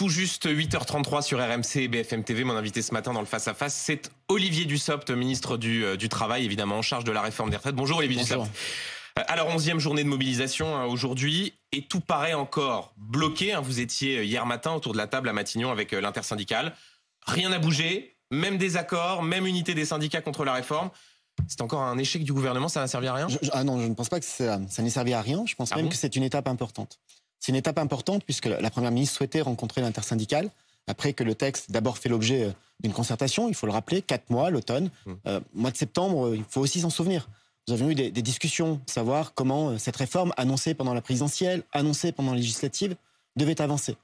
Tout juste 8h33 sur RMC et BFM TV. Mon invité ce matin dans le face à face, c'est Olivier Dussopt, ministre du, euh, Travail, évidemment en charge de la réforme des retraites. Bonjour Olivier Dussopt. Euh, alors, onzième journée de mobilisation hein, aujourd'hui, et tout paraît encore bloqué. Hein. Vous étiez euh, hier matin autour de la table à Matignon avec l'intersyndicale. Rien n'a bougé, même désaccord, même unité des syndicats contre la réforme. C'est encore un échec du gouvernement, ça n'a servi à rien Ah non, je ne pense pas que ça, n'ait servi à rien. Je pense ah même que c'est une étape importante. C'est une étape importante puisque la Première ministre souhaitait rencontrer l'intersyndicale après que le texte d'abord fait l'objet euh, d'une concertation, il faut le rappeler, quatre mois, l'automne, mmh. euh, mois de septembre, euh, il faut aussi s'en souvenir. Nous avions eu des, discussions, savoir comment cette réforme annoncée pendant la présidentielle, annoncée pendant la législative, devait avancer.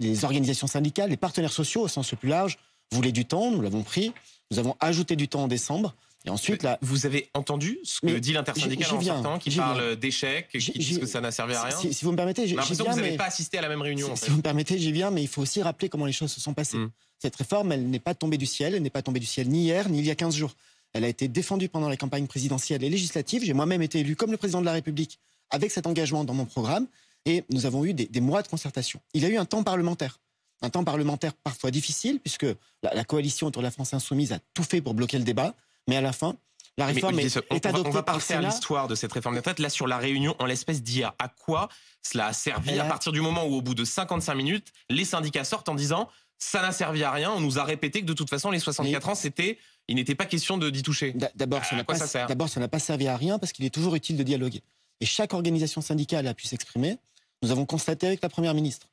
les organisations syndicales, les partenaires sociaux au sens le plus large voulaient du temps, nous l'avons pris, nous avons ajouté du temps en décembre, ensuite, là, vous avez entendu ce que dit l'intersyndicale en sortant, qui parle d'échec, qui dit que ça n'a servi à rien. Si, vous me permettez, j'ai que vous n'avez pas assisté à la même réunion. Si, vous me permettez, j'y viens, mais il faut aussi rappeler comment les choses se sont passées. Hmm. Cette réforme, elle n'est pas tombée du ciel, elle n'est pas tombée du ciel ni hier, ni il y a 15 jours. Elle a été défendue pendant la campagne présidentielle et législative. J'ai moi-même été élu comme le président de la République avec cet engagement dans mon programme, et nous avons eu des, mois de concertation. Il y a eu un temps parlementaire un temps parlementaire parfois difficile, puisque la, la, coalition autour de la France insoumise a tout fait pour bloquer le débat. Mais à la fin, la réforme est, adoptée on va pas l'histoire de cette réforme des retraites. Là, sur la réunion, en l'espèce, dire à quoi cela a servi à partir du moment où, au bout de 55 minutes, les syndicats sortent en disant ça n'a servi à rien. On nous a répété que de toute façon, les 64 ans, c'était il n'était pas question d'y toucher. D'abord, ça n'a pas, servi à rien parce qu'il est toujours utile de dialoguer. Et chaque organisation syndicale a pu s'exprimer. Nous avons constaté avec la Première ministre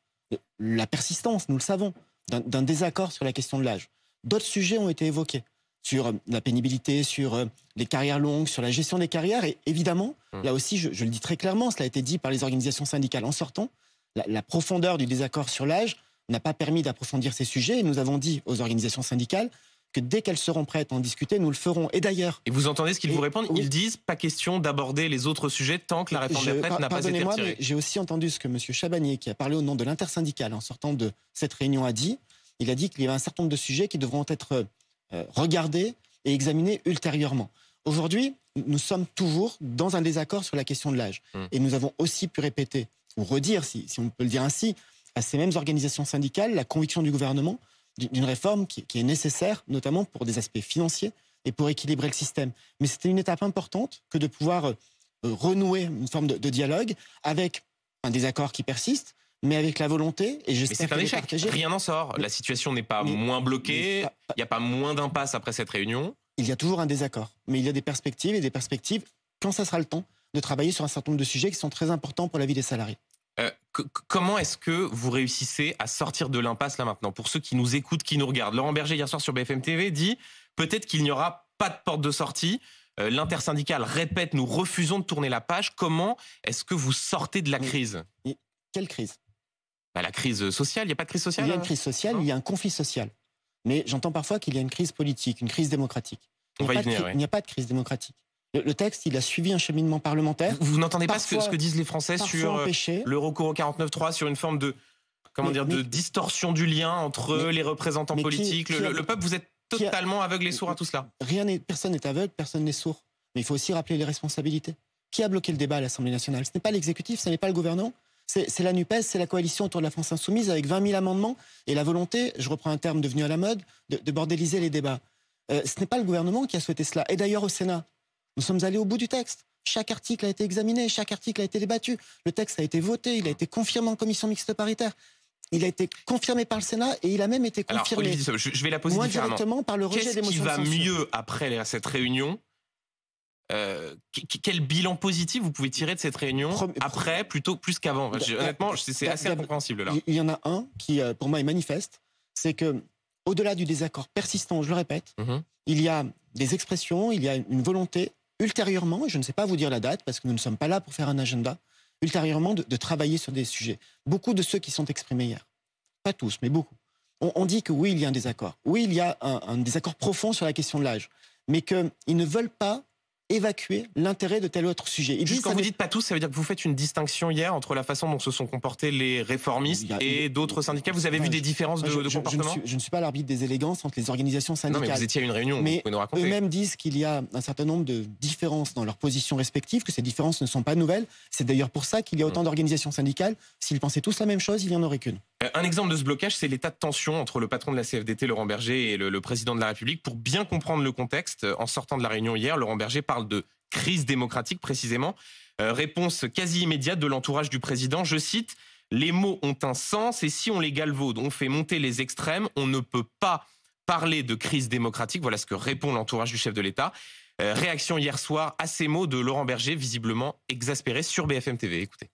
la persistance, nous le savons, d'un désaccord sur la question de l'âge. D'autres sujets ont été évoqués sur euh, la pénibilité, sur euh, les carrières longues, sur la gestion des carrières. Et évidemment, hum. là aussi, je, le dis très clairement, cela a été dit par les organisations syndicales en sortant, la, profondeur du désaccord sur l'âge n'a pas permis d'approfondir ces sujets. Et nous avons dit aux organisations syndicales que dès qu'elles seront prêtes à en discuter, nous le ferons. Et d'ailleurs. Et vous entendez ce qu'ils vous répondent Ils disent pas question d'aborder les autres sujets tant que la réponse des n'a pas été mais J'ai aussi entendu ce que M. Chabanier, qui a parlé au nom de l'intersyndicale en sortant de cette réunion, a dit. Il a dit qu'il y avait un certain nombre de sujets qui devront être euh, euh, regarder et examiner ultérieurement. Aujourd'hui, nous sommes toujours dans un désaccord sur la question de l'âge. Hmm. Et nous avons aussi pu répéter, ou redire, si, on peut le dire ainsi, à ces mêmes organisations syndicales la conviction du gouvernement d'une réforme qui, est nécessaire, notamment pour des aspects financiers et pour équilibrer le système. Mais c'était une étape importante que de pouvoir euh, renouer une forme de dialogue avec un désaccord qui persiste, mais avec la volonté. Et je c'est un Rien n'en sort. La situation n'est pas moins bloquée. Il n'y a pas moins d'impasse après cette réunion. Il y a toujours un désaccord, mais il y a des perspectives et des perspectives quand ça sera le temps de travailler sur un certain nombre de sujets qui sont très importants pour la vie des salariés. Euh, comment est-ce que vous réussissez à sortir de l'impasse là maintenant Pour ceux qui nous écoutent, qui nous regardent, Laurent Berger hier soir sur BFM TV dit peut-être qu'il n'y aura pas de porte de sortie. Euh, l'intersyndicale répète nous refusons de tourner la page. Comment est-ce que vous sortez de la crise Quelle crise bah, la crise sociale. Il n'y a pas de crise sociale. Il y a une euh, crise sociale, il y a un conflit social. Mais j'entends parfois qu'il y a une crise politique, une crise démocratique. Il n'y a, pas de crise démocratique. Le, texte, il a suivi un cheminement parlementaire. Vous, n'entendez pas ce que, disent les Français sur euh, le recours au 49.3, sur une forme de, comment dire, de distorsion du lien entre les représentants politiques, le, peuple. Vous êtes totalement aveugles aveugle et sourd à tout cela. Rien personne n'est aveugle, personne n'est sourd. Mais il faut aussi rappeler les responsabilités. Qui a bloqué le débat à l'Assemblée nationale Ce n'est pas l'exécutif, ce n'est pas le gouvernement, c'est la NUPES, c'est la coalition autour de la France insoumise avec 20 000 amendements et la volonté, je reprends un terme devenu à la mode, de, bordéliser les débats. Euh, ce n'est pas le gouvernement qui a souhaité cela. Et d'ailleurs, au Sénat, nous sommes allés au bout du texte. Chaque article a été examiné, chaque article a été débattu. Le texte a été voté, il a été confirmé en commission mixte paritaire. Il a été confirmé par le Sénat et il a même été confirmé. Alors, je, vais la poser directement par le rejet des Qu'est-ce qui va mieux après cette réunion quel bilan positif vous pouvez tirer de cette réunion après, plutôt plus qu'avant Honnêtement, c'est assez incompréhensible Il y en a un qui, euh, pour moi, est manifeste, c'est que au-delà du désaccord persistant, je le répète, mm-hmm. il y a des expressions, il y a une volonté ultérieurement, et je ne sais pas vous dire la date parce que nous ne sommes pas là pour faire un agenda, ultérieurement de, travailler sur des sujets. Beaucoup de ceux qui sont exprimés hier, pas tous, mais beaucoup, on, dit que oui, il y a un désaccord, oui, il y a un, un désaccord profond sur la question de l'âge, mais qu'ils ne veulent pas évacuer l'intérêt de tel ou autre sujet. Ils Juste quand vous ne dites pas tous, ça veut dire que vous faites une distinction hier entre la façon dont se sont comportés les réformistes et d'autres syndicats. Vous avez vu des différences de, je, comportement ne suis, je ne, suis, pas l'arbitre des élégances entre les organisations syndicales. mais vous étiez à une réunion, mais vous nous raconter. Eux-mêmes disent qu'il y a un certain nombre de différences dans leurs positions respectives, que ces différences ne sont pas nouvelles. C'est d'ailleurs pour ça qu'il y a autant mmh. d'organisations syndicales. S'ils pensaient tous la même chose, il n'y en aurait qu'une. Euh, un exemple de ce blocage, c'est l'état de tension entre le patron de la CFDT, Laurent Berger, et le, président de la République. Pour bien comprendre le contexte, en sortant de la réunion hier, Laurent Berger parle de crise démocratique précisément. Euh, réponse quasi immédiate de l'entourage du président, je cite, Les mots ont un sens et si on les galvaude, on fait monter les extrêmes, on ne peut pas parler de crise démocratique. Voilà ce que répond l'entourage du chef de l'État. Euh, réaction hier soir à ces mots de Laurent Berger, visiblement exaspéré sur BFM TV. Écoutez.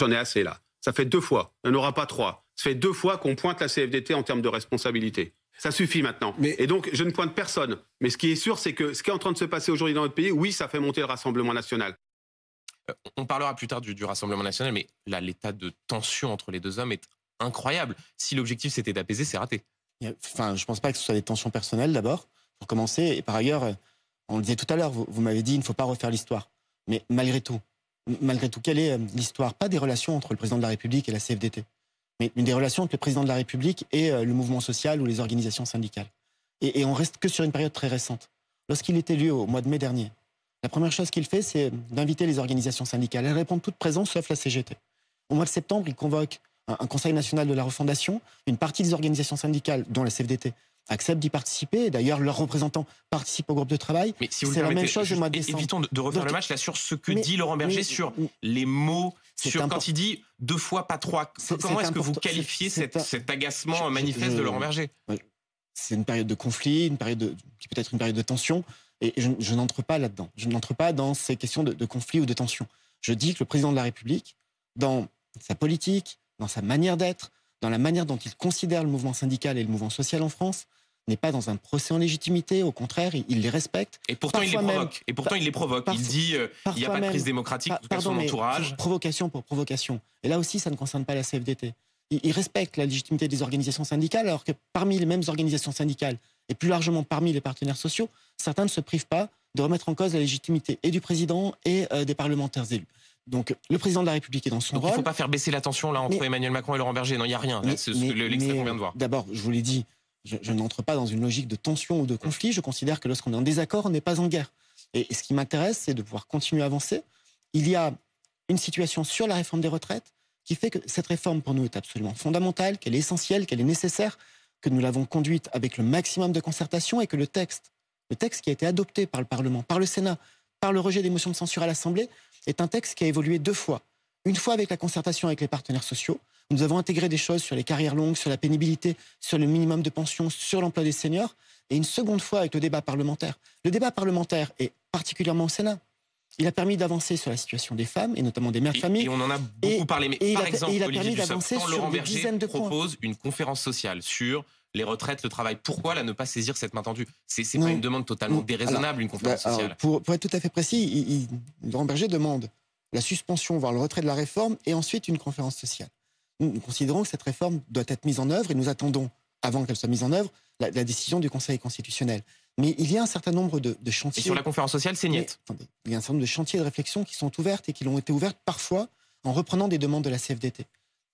J'en ai assez là. Ça fait deux fois. Il n'y aura pas trois. Ça fait deux fois qu'on pointe la CFDT en termes de responsabilité. Ça suffit maintenant. Et donc, je ne pointe personne. Mais ce qui est sûr, c'est que ce qui est en train de se passer aujourd'hui dans notre pays, oui, ça fait monter le Rassemblement national. Euh, on parlera plus tard du, du Rassemblement national, mais là, l'état de tension entre les deux hommes est incroyable. Si l'objectif c'était d'apaiser, c'est raté. Enfin, je ne pense pas que ce soit des tensions personnelles d'abord, pour commencer. Et par ailleurs, euh, on le disait tout à l'heure, vous, m'avez dit, il ne faut pas refaire l'histoire. Mais malgré tout, malgré tout, quelle est euh, l'histoire Pas des relations entre le président de la République et la CFDT mais des relations entre le président de la République et euh, le mouvement social ou les organisations syndicales. Et, et on reste que sur une période très récente. Lorsqu'il est élu au mois de mai dernier, la première chose qu'il fait, c'est d'inviter les organisations syndicales. Elles répondent toutes présentes, sauf la CGT. Au mois de septembre, il convoque un, Conseil national de la refondation. Une partie des organisations syndicales, dont la CFDT, acceptent d'y participer. D'ailleurs, leurs représentants participent au groupe de travail. Mais si c'est la même chose au mois de décembre. Évitons de, refaire le match là sur ce que dit Laurent Berger sur les mots, sur quand il dit deux fois pas trois. Comment est-ce que vous qualifiez cet, agacement manifeste de Laurent Berger C'est une période de conflit, une période peut-être une période de tension, et je, n'entre pas là-dedans. Je n'entre pas dans ces questions de, de conflit ou de tension. Je dis que le président de la République, dans sa politique, dans sa manière d'être, dans la manière dont il considère le mouvement syndical et le mouvement social en France n'est pas dans un procès en légitimité, au contraire, il, les respecte. Et pourtant, il les provoque. et pourtant, il les provoque. il dit euh, il n'y a pas de crise démocratique, tout pardon, son entourage. provocation pour provocation. Et là aussi, ça ne concerne pas la CFDT. Il, respecte la légitimité des organisations syndicales, alors que parmi les mêmes organisations syndicales, et plus largement parmi les partenaires sociaux, certains ne se privent pas de remettre en cause la légitimité et du président et euh, des parlementaires élus. Donc le président de la République est dans son Donc, Il ne faut pas faire baisser la tension là entre Emmanuel Macron et Laurent Berger. Non, il n'y a rien. C'est ce que qu'on vient de voir. D'abord, je vous l'ai dit, je, n'entre pas dans une logique de tension ou de conflit. Je considère que lorsqu'on est en désaccord, on n'est pas en guerre. et ce qui m'intéresse, c'est de pouvoir continuer à avancer. Il y a une situation sur la réforme des retraites qui fait que cette réforme pour nous est absolument fondamentale, qu'elle est essentielle, qu'elle est nécessaire, que nous l'avons conduite avec le maximum de concertation et que le texte, le texte qui a été adopté par le Parlement, par le Sénat, par le rejet des motions de censure à l'Assemblée, est un texte qui a évolué deux fois. Une fois avec la concertation avec les partenaires sociaux, nous avons intégré des choses sur les carrières longues, sur la pénibilité, sur le minimum de pension, sur l'emploi des seniors, et une seconde fois avec le débat parlementaire. Le débat parlementaire, est particulièrement au Sénat, il a permis d'avancer sur la situation des femmes et notamment des mères de famille. Et on en a beaucoup parlé. Mais par il a, exemple, il a permis d'avancer sur Laurent Berger dizaines de propose une conférence sociale sur les retraites, le travail. Pourquoi la ne pas saisir cette main tendue C'est pas une demande totalement déraisonnable, une conférence bah, sociale. Pour, être tout à fait précis, il, Laurent Berger demande la suspension, voire le retrait de la réforme, et ensuite une conférence sociale. Nous, considérons que cette réforme doit être mise en œuvre et nous attendons, avant qu'elle soit mise en œuvre, la décision du Conseil constitutionnel. Mais il y a un certain nombre de, chantiers. Et sur la conférence sociale, c'est niette. il y a un certain nombre de chantiers de réflexion qui sont ouvertes et qui l'ont été ouvertes parfois en reprenant des demandes de la CFDT.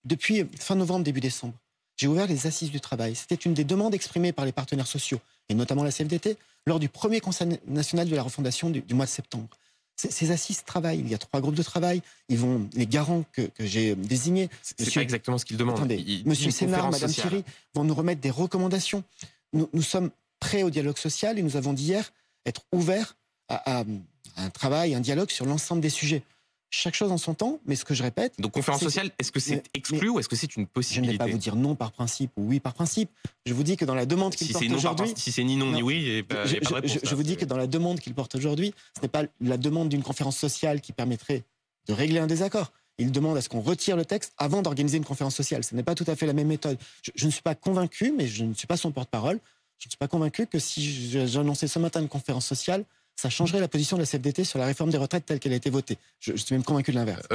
Depuis fin novembre, début décembre, j'ai ouvert les assises du travail. C'était une des demandes exprimées par les partenaires sociaux, et notamment la CFDT, lors du premier Conseil national de la refondation du, mois de septembre. Ces assises travaillent. Il y a trois groupes de travail. Ils vont les garants que, j'ai désignés. C'est pas exactement ce qu'ils demandent. Monsieur Sénard, Madame Thierry vont nous remettre des recommandations. Nous, nous sommes prêts au dialogue social et nous avons dit hier être ouverts à, un travail, un dialogue sur l'ensemble des sujets chaque chose en son temps, mais ce que je répète. Donc, conférence sociale, est-ce que c'est exclu ou est-ce que c'est une possibilité Je ne vais pas vous dire non par principe ou oui par principe. Je vous dis que dans la demande qu'il porte aujourd'hui. Si c'est ni non, ni oui, je, vous dis que dans la demande qu'il porte aujourd'hui, ce n'est pas la demande d'une conférence sociale qui permettrait de régler un désaccord. Il demande à ce qu'on retire le texte avant d'organiser une conférence sociale. Ce n'est pas tout à fait la même méthode. Je, je ne suis pas convaincu, mais je ne suis pas son porte-parole. Je ne suis pas convaincu que si j'annonçais ce matin une conférence sociale, ça changerait la position de la CFDT sur la réforme des retraites telle qu'elle a été votée. Je, je suis même convaincu de l'inverse.